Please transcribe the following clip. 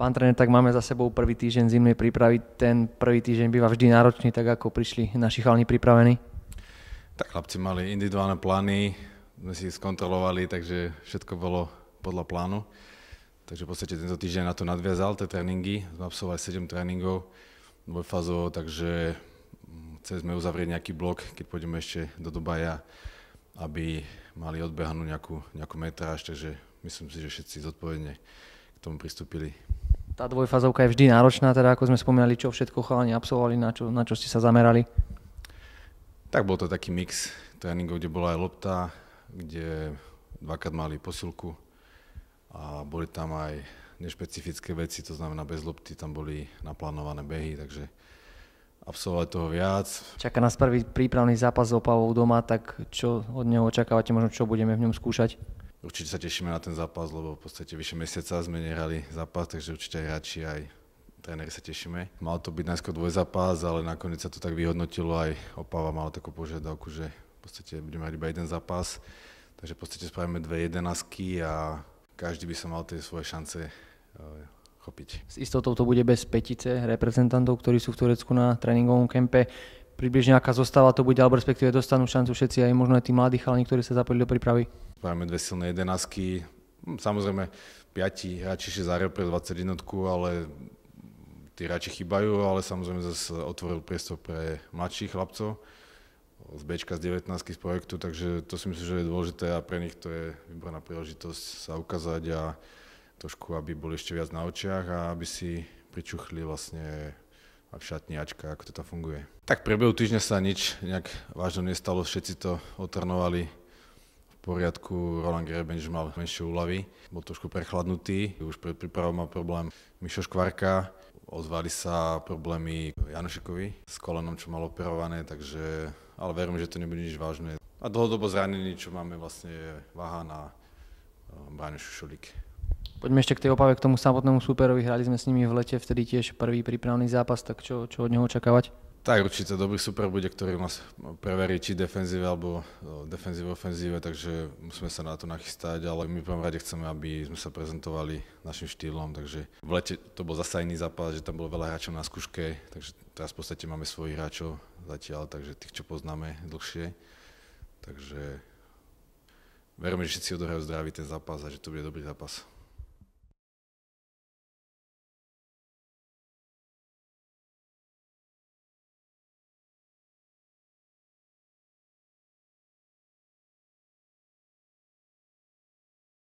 Pán tréner, tak máme za sebou prvý týždeň zimnej prípravy. Ten prvý týždeň býva vždy náročný, tak ako prišli naši chalni pripravení? Tak chlapci mali individuálne plány, sme si skontrolovali, takže všetko bolo podľa plánu. Takže v podstate tento týždeň na to nadviazal, tie tréningy. Sme absolvovali 7 tréningov dvojfázovo, takže mm, chceli sme uzavrieť nejaký blok, keď pôjdeme ešte do Dubaja, aby mali odbehanú nejakú, nejakú metráž, takže myslím si, že všetci zodpovedne k tomu pristúpili tá dvojfázovka je vždy náročná, teda ako sme spomínali, čo všetko chalani absolvovali, na čo, na čo ste sa zamerali? Tak bol to taký mix tréningov, kde bola aj lopta, kde dvakrát mali posilku a boli tam aj nešpecifické veci, to znamená bez lopty tam boli naplánované behy, takže absolvovať toho viac. Čaká nás prvý prípravný zápas s Opavou doma, tak čo od neho očakávate, možno čo budeme v ňom skúšať? určite sa tešíme na ten zápas, lebo v podstate vyše mesiaca sme nehrali zápas, takže určite aj hráči, aj tréneri sa tešíme. Mal to byť najskôr zápas, ale nakoniec sa to tak vyhodnotilo, aj Opava mala takú požiadavku, že v podstate budeme mať iba jeden zápas, takže v podstate spravíme dve jedenásky a každý by sa mal tie svoje šance e, chopiť. S istotou to bude bez petice reprezentantov, ktorí sú v Turecku na tréningovom kempe približne aká zostáva to bude, alebo respektíve dostanú šancu všetci, aj možno aj tí mladí chalani, ktorí sa zapojili do prípravy? Máme dve silné jedenásky, hm, samozrejme piati hráči si zahrali pre 21, ale tí hráči chýbajú, ale samozrejme zase otvoril priestor pre mladších chlapcov z b z 19 z projektu, takže to si myslím, že je dôležité a pre nich to je výborná príležitosť sa ukázať a trošku, aby boli ešte viac na očiach a aby si pričuchli vlastne a v šatniačka, ako tam funguje. Tak priebehu týždňa sa nič nejak vážne nestalo, všetci to otrnovali v poriadku, Roland že mal menšie úlavy, bol trošku prechladnutý, už pred prípravou mal problém Mišo Škvarka, ozvali sa problémy Janošikovi s kolenom, čo mal operované, takže, ale verím, že to nebude nič vážne. A dlhodobo zranený, čo máme vlastne váha na eh, Bráňo Šušulík. Poďme ešte k tej opave, k tomu samotnému superovi. Hrali sme s nimi v lete, vtedy tiež prvý prípravný zápas, tak čo, čo od neho očakávať? Tak určite dobrý super bude, ktorý nás preverí či defenzíve alebo defenzíve ofenzíve, takže musíme sa na to nachystať, ale my v prvom rade chceme, aby sme sa prezentovali našim štýlom, takže v lete to bol zase iný zápas, že tam bolo veľa hráčov na skúške, takže teraz v podstate máme svojich hráčov zatiaľ, takže tých, čo poznáme dlhšie, takže veríme, že všetci odohrajú zdravý ten zápas a že to bude dobrý zápas.